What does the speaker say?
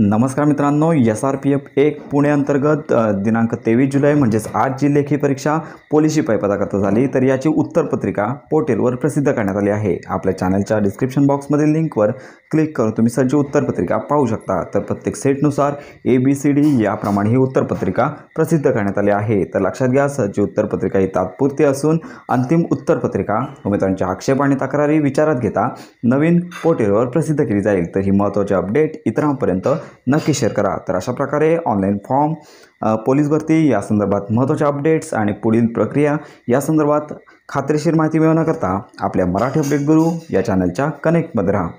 नमस्कार मित्रांनो S R P F एक पुणे अंतर्गत दिनांक तेवीस जुलै म्हणजेच आज जी लेखी परीक्षा पोलीस शिपाई पदाकरता झाली तर याची उत्तरपत्रिका पोर्टेलवर प्रसिद्ध करण्यात आली आहे आपल्या चॅनलच्या डिस्क्रिप्शन बॉक्समधील लिंकवर क्लिक करून तुम्ही सज्ज उत्तरपत्रिका पाहू शकता तर प्रत्येक सेटनुसार ए बी सी डी याप्रमाणे ही उत्तरपत्रिका प्रसिद्ध करण्यात आली आहे तर लक्षात घ्या सज्ज उत्तरपत्रिका ही तात्पुरती असून अंतिम उत्तरपत्रिका उमेदवारांच्या आक्षेप आणि तक्रारी विचारात घेता नवीन पोर्टेलवर प्रसिद्ध केली जाईल तर ही महत्त्वाची अपडेट इतरांपर्यंत नक्की शेअर करा तर अशा प्रकारे ऑनलाईन फॉर्म पोलीस भरती या संदर्भात महत्त्वाच्या अपडेट्स आणि पुढील प्रक्रिया या संदर्भात खात्रीशीर माहिती मिळवण्याकरता आपल्या मराठी अपडेट गुरु या चॅनलच्या कनेक्टमध्ये राहा